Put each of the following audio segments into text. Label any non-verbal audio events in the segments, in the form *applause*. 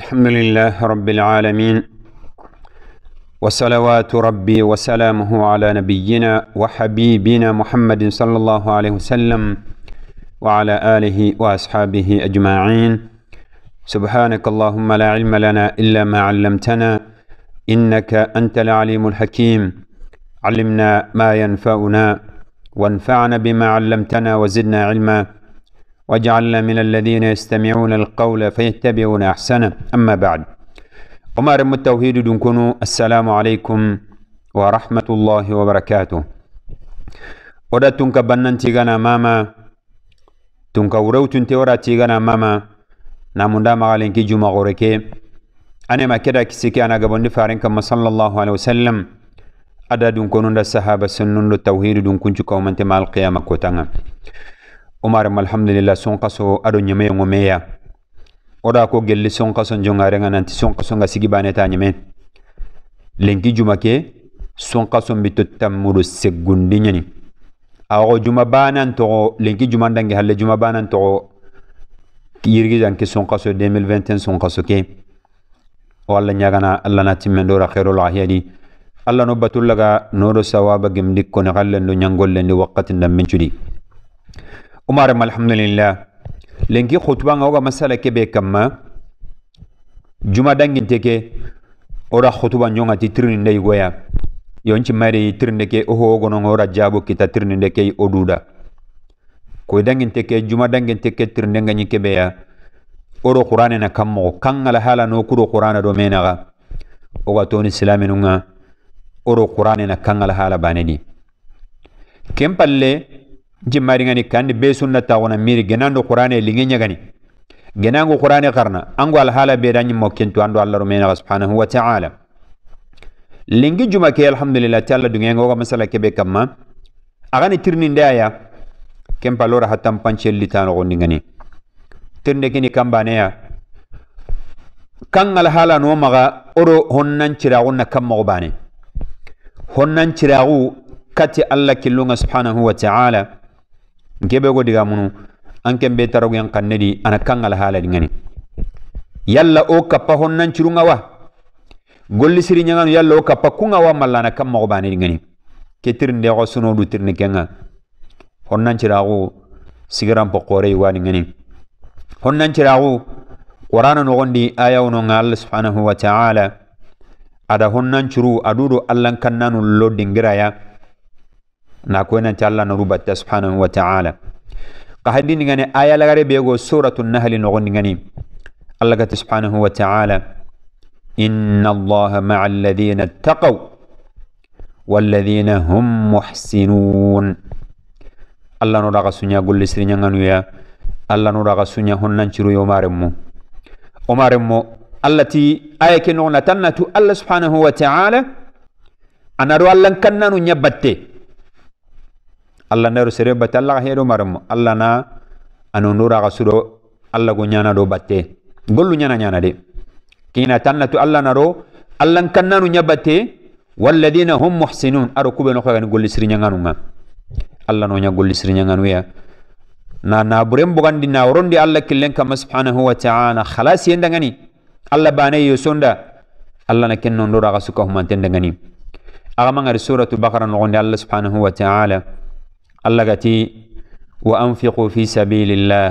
الحمد لله رب العالمين وصلوات ربي وسلامه على نبينا وحبيبنا محمد صلى الله عليه وسلم وعلى آله وأصحابه أجمعين سبحانك اللهم لا علم لنا إلا ما علمتنا إنك أنت العليم الحكيم علمنا ما ينفعنا وانفعنا بما علمتنا وزدنا علما واجعلنا من الذين يستمعون القول فيتبعون أحسنه أما بعد عمر التوحيد دنكونو السلام عليكم ورحمة الله وبركاته ودا تنك بنن تيغانا ماما تنك وروتن تورا تيغانا ماما ناموندا مغالين كي جمع غوركي أنا ما كده كسيكي أنا قبل نفارين كما صلى الله عليه وسلم أدا دونكونو دا الصحابة سنن التوحيد دنكونو كومنت مال القيامة كوتانا umar ma alhamdulillah sonkaso ado ñemeyoŋo meya oda ko gelli sonkaso jongarenga nanti sonkaso nga sigi baneta ñeme lenki juma ke sonkaso mbi tottammuɗo seggundi ñani awaxo juma banan to lenki ndange halle juma banan toxo yirgidanke sonkaso 2021 sonkaso ke o allah ñagana allah na ra khairul ahyadi alla no no do sawaba gemdi kone xallen do ñangollendi wakkati ndammincuɗi umarem alhamdulillah lenki khutubanga oga masala kebe kamma juma danginte ke ora khutba nyonga ti tirninde yigoya yonci mari tirnde ke oho ogononga ora jabo kita tirninde ke oduda koy danginte ke juma danginte ke tirnde nganyi kebeya oro qur'ane na kammo kangala hala no kuro qur'ana do menaga oga toni silaminunga oro qur'ane na kangala hala banedi kempalle jimmaringani kandi be sunna taxuna miri genando qur'ane linge ñagani genango qur'ane xarna ango alhala be da ñimmo kentu ando allah rumenaxa subhanahu wa taala lingi juma ke alhamdulillah ti allah dungengoga masala kebe kamma axani tirninde aya kempa lora hatan pancellitanoxondingani tirnde kini kambaneya kan alhala no maga oro honnan ciraxun na kammoxo bane honnan ciraxu kati allah killunga subhanahu wa taala be go diga munu an kembe tarogu yang kan nedi ana kanga la hala dingani yalla o kappa nan cirunga wa golli siri yalla o kappa kunga wa mallana kam mo bani dingani ketir nde go suno du tirni kenga nan ciragu sigaram po qore wa dingani nan ciragu qur'ana no gondi aya wono ngal subhanahu wa ta'ala ada nan ciru adudu allan kannanu lo ya na ko challa na rubata subhanahu wa ta'ala ka hadin ngani aya la gare bego suratul nahl no gon ngani allah ta subhanahu wa ta'ala inna allaha ma'a alladhina ittaqaw والذين هم محسنون الله نورا سنيا قل سرنيا غنويا الله نورا سنيا هنن شرو يومارمو omaremo allati aya ke nogna tan natu allah subhanahu wa taala anaro allan kannanu ñabbatte alla nero sere batte alla hedo maram alla na anu nura gasudo alla go nyana do batte gollu nyana nyana de kina tannatu alla naro alla kannanu nyabate والذين هم محسنون أركب نخوة نقول سرين يعنون الله نونا نقول سرين يعنون يا نا نابرم بغن دي ناورون دي الله كلن كما سبحانه وتعالى خلاص يندغني الله باني يسوندا الله نكن نورا غسكهم تندغني أغمان سورة البقرة نقول الله سبحانه وتعالى اللغتي وأنفقوا في سبيل الله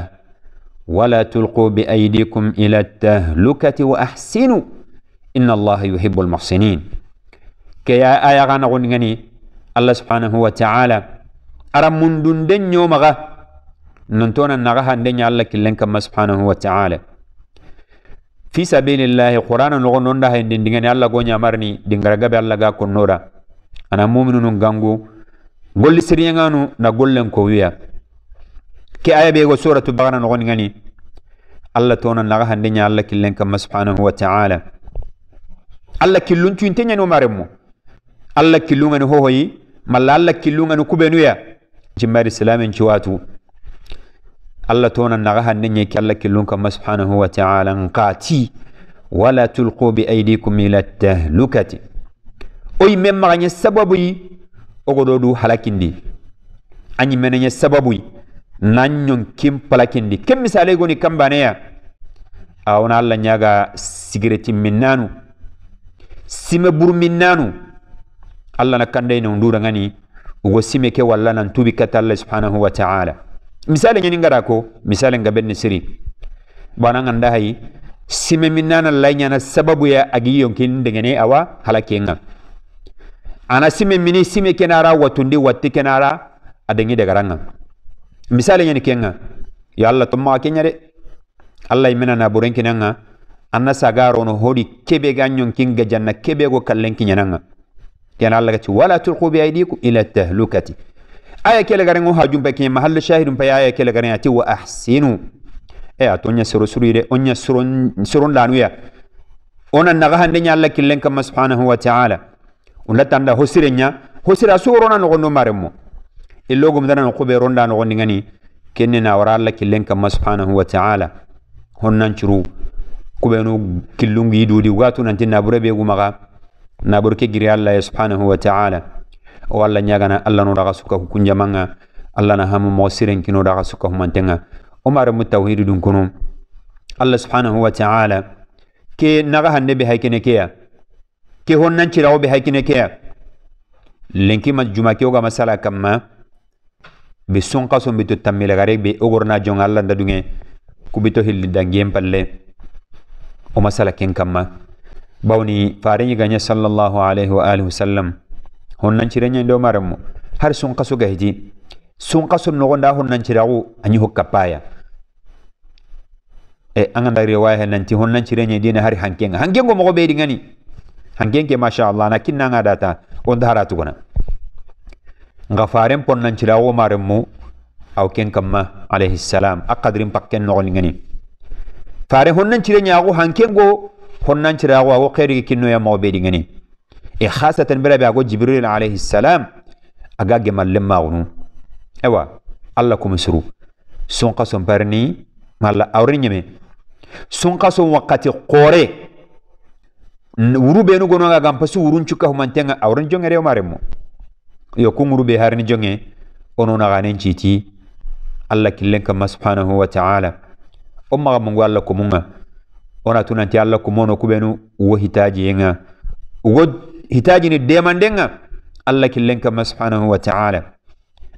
ولا تلقوا بأيديكم إلى التهلكة وأحسنوا إن الله يحب المحسنين كيا آية غنغني الله سبحانه وتعالى أرم من دون دن يوم غه ننتونا نغها دن يالك اللنك ما سبحانه وتعالى في سبيل الله قرآن نغنون ده دن دن الله ونعمرني دن غرقب يالك غا أنا مؤمن غنغو golli siriyanganu na gollen kowiya ke aya bego suratu bagara nogoningani allah tona naga hande nya allah killen kamma subhanahu wa ta'ala allah killun cuinte nyani omaremmo allah killungani hohoyi malla allah killungani kubenuya jimmari silamen ciwatu allah tona naga hande nya ki allah killun kamma subhanahu wa ta'ala nkati wala tulqu bi aydikum ila tahlukati oyi men maga nya sababu yi ogododu halakindi anyi menenye sababu nanyon kim palakindi kem misale goni kambaneya awona alla nyaga sigreti minnanu sime bur minnanu alla na kande na ndura ngani ugo sime ke walla nan tubi kata Allah subhanahu wa ta'ala misale nyani ngara ko misale ngaben siri bana nganda hayi sime minnana la sababu ya agiyon kin dengene awa halakenga ana sime mini sime kenara watundi watti kenara adengi de garanga misali nyani kenga ya allah to kenya de allah imena na buren kenanga anna sagaro no hodi kebe ganyon kinga janna kebe go kallen kinyananga yana allah gati wala tulqu bi aydikum ila tahlukati aya kele garen o hajum be kema hal shahidum aya kele garen ati wa ahsinu e atonya soro surire onya soron soron lanuya ona naga hande nya kama subhanahu wa ta'ala onla tanda hosire nya hosira sorona no gondo maremo illogo mdana no kube ronda no gondi ngani kenne na wara Allah killen kam subhanahu wa ta'ala honnan churu kube no killungi dudi watu nanti nabure be gumaga nabure ke giri Allah subhanahu wa ta'ala o Allah nyagana Allah no daga suka kunja manga Allah na hamu mo siren kino daga suka humantenga umar mu tauhid dun kunu Allah subhanahu wa ta'ala ke naga hanne be haykene keya ke honnan cirawo be hakkine keya ma juma ke oga masala kamma be sonkason bito tammilagare be ogorna jonga nda dunge kubito hilli dangiyen palle o masala ken kamma bawni farenyi ganya sallallahu alaihi wa alihi wasallam honnan cirenya ndo maramu har sonkaso gahiti no gonda honnan cirawo anyi paya e anganda riwaya nanti honnan cirenya dina hari hankenga hankengo mo be dingani hanken ke masha Allah data on dara nga faren pon nan wo maren aw ken kamma alayhi salam aqadrin pakken no ngani fare honnan cire nyaago hanken honnan cira wa wo khairi kinno ya mawbe ngani e khasatan bira bi ago jibril alayhi salam aga gemallem maunu ewa Allah kuma suru sun kason barni malla awrin sun kason qore wuru benu gono ga gam pasu wurun chuka humantenga awran jonge rew maremo yo kunguru be harni jonge ono ganen chiti Allah killenka ma subhanahu wa ta'ala o maga mungu kumunga ona tunanti Allah kumono kubenu wo hitaji yenga wo hitaji ni demandenga Allah killenka ma subhanahu wa ta'ala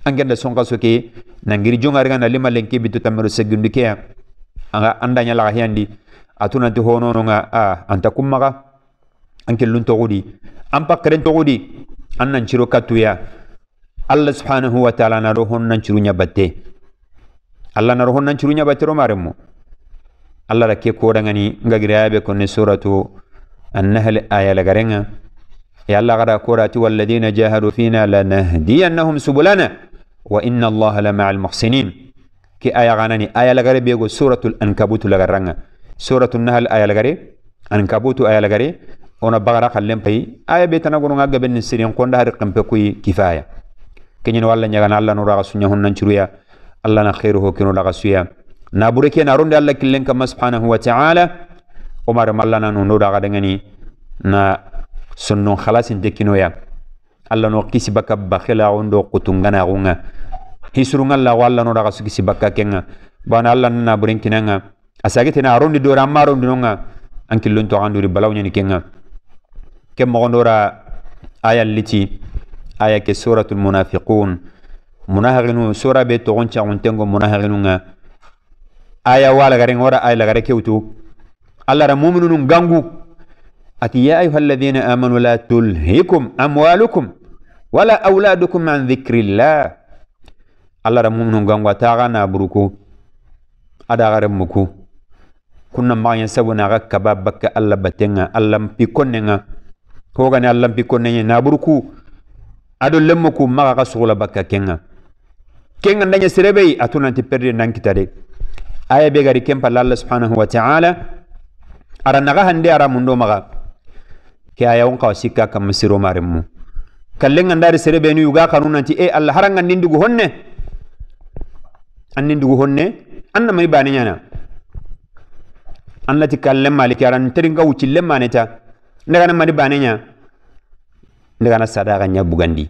angenda songa soke nangiri jonga riga lima lenke bitu tamiru segundike anga andanya laga hiandi atunanti hono nga a anta kummaga anke lun togudi an pakkaren togudi an nan ciro katuya allah subhanahu wa ta'ala na rohon nan ciro nyabatte allah na rohon nan ciro nyabatte romaremo allah rake kodangani ngagirayabe konne suratu annahl aya la garenga ya allah gara wal ladina jahadu fina lanahdiyannahum subulana wa inna Allah la ma'al muhsinin ki aya ganani aya la lagare bego suratu la lagaranga suratu nahl aya la gare ankabutu aya la gare ona bagara khallem pay aya be tana gononga gabe sirin konda har kampe kuy kifaya kenyin walla nyaga na Allah no raga sunya hunnan churuya Allah na khairu ho kinu raga suya na bureke na ronde Allah killen kam subhanahu wa ta'ala umar malla na no daga dengani na sunnon khalasin de ya Allah no kisi bakab bakhila ondo kutungana gunga hisrunga Allah walla no raga sukisi bakka kenga bana Allah na burenkinanga asagete na ronde do ramma ronde nonga an killon to anduri balaw kenga كم مغنورا آية التي آية كسورة المنافقون مناهغنو سورة بيتغن تغنتنغو مناهغنو آية والغرين ورا آية لغرين كيوتو الله رمومنون غنغو أتي يا أيها الذين آمنوا لا تلهكم أموالكم ولا أولادكم عن ذكر الله الله رمومنون غنغو تاغانا بركو أدا غرمكو كنا ما ينسونا غكبا بك الله بتنغا الله مبيكوننغا hogani allan pikkonne nenye naburku ado lemmo ku maga xa soxla bakka kenga kenga ndaña serebey atu nanti perdi nankita aya be gari ken subhanahu wa taala ara naga hande ara mundo maxa ke ayawon xawa sikka kamma siromaren marimu kalenga ndari serebe nu yuga kanu nanti e allah haranga nindugu honne an honne anna mani bane anna an lati kallen maliki aran teringa lemma maneta negana mani bane nya negana sadaka nya bugandi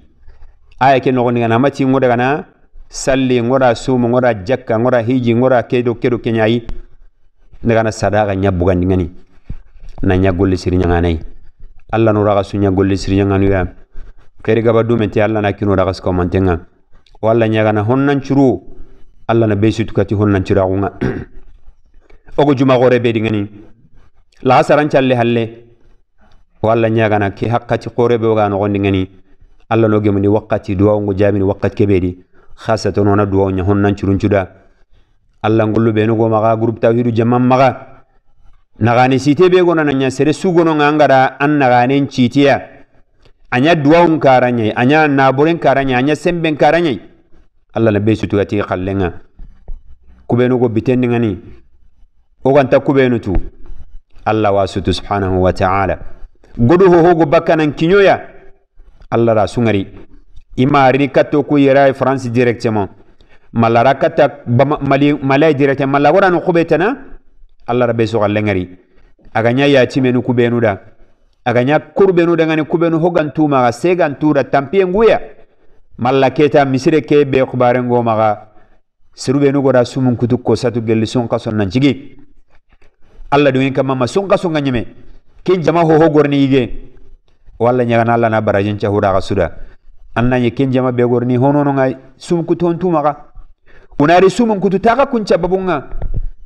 aya ke nogo negana machi ngo dagana salli ngora sumu ngora jakka ngora hiji ngora kedo kedo kenyai negana sadaka nya bugandi ngani na nya golli siri nya nganai alla no raga sunya golli siri nya nganu ya kere gaba du menti alla na kino raga sko mantenga walla nya gana honnan churu alla na besu tukati honnan churu agunga *clears throat* ogo juma gore be dingani la saran challe halle walla ñagana ke hakkati korebe woga nogondi ngani allah no gemuni wakkati duwawungu jaabini wakkati keɓeɗi hasata noona duwa ña honnan alla curuncuda be no go maga group tawhidu jamam maga nagane site be gonana nya sere sugononga ngangara an naganen citiya aña duwawun karañayi aña naboren karanya anya semben karañayi allah na go bitendi ngani o ganta woganta kuɓenutu allah wa sutu subhanahu wa taala godu hogo bakkanan kiɲoya alla ra suŋari i maariri ka ku yera e france directement malara ka mali malay directement malaworanu no khubetana alla ra be soga leŋari ya timenu ku benu da aga ɲa kurbenu ku benu hogan tumaga segan tura tampi nguya malla keta misire ke be kubarengo maga sirubenu goda sumun kutu satu gelli kaso son jigi alla duwin kamma ma kaso nganyeme ke jama hoho gorni ige walla nyaga alla na barajin hura suda anna ye ken jama be gorni ton tu maka, unari taga kun kunca babunga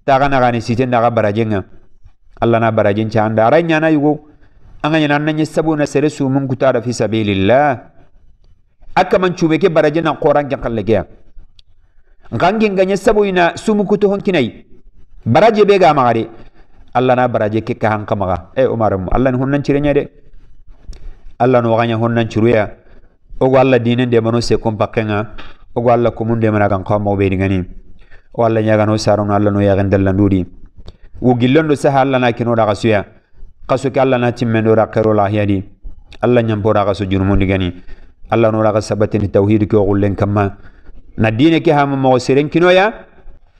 gani si siten daga barajin alla na barajen cha anda ara na yugo anganya nana ñana an sabu na sere ta da fi sabilillah a chu cube ke barajin na koran kallege ngangin ganye sabu ina hon kinai baraje be ga magare allah na baraje ke ka han kamaga e eh, umar mu allah ni honnan cirenya nyade allah no ganya honnan ciruya ogo allah dinen de mano se kom pakkenga ogo allah ko mun de mana kan ko mo be dingani o allah nyaga no saro no allah no ya gandal la ndudi wo gillon do sa allah na kino da gasuya qasu ke allah na timme do kero la yadi allah nyambo ra kasu jurmu digani allah no la kasabati ni tawhid ke ogullen kamma na dine ke ha mo mo seren kinoya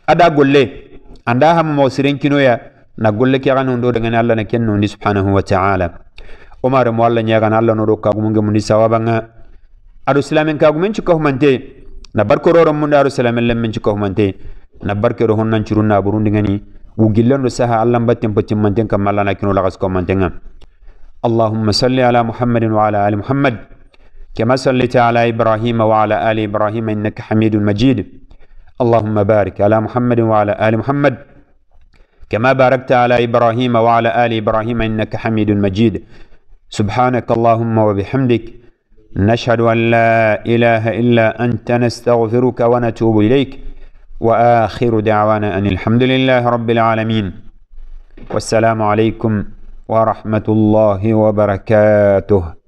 ada golle anda ha mo seren kinoya نقول لك يعني ندور عن الله نكين نوني سبحانه وتعالى عمر موالا نيغان الله نورو كاغو مونغي موني سوابان ادو سلامين كاغو من تشكو مانتي نبركو رورو مون دارو سلامين لم من تشكو مانتي نبركو رو هونن تشرو نابورون ديغاني وغيلن سها الله مباتيم بوتيم مانتي كما الله نكينو لاغاس كو مانتي اللهم صل على محمد وعلى ال محمد كما صليت على ابراهيم وعلى ال ابراهيم انك حميد مجيد اللهم بارك على محمد وعلى ال محمد كما باركت على إبراهيم وعلى آل إبراهيم إنك حميد مجيد سبحانك اللهم وبحمدك نشهد أن لا إله إلا أنت نستغفرك ونتوب إليك وآخر دعوانا أن الحمد لله رب العالمين والسلام عليكم ورحمة الله وبركاته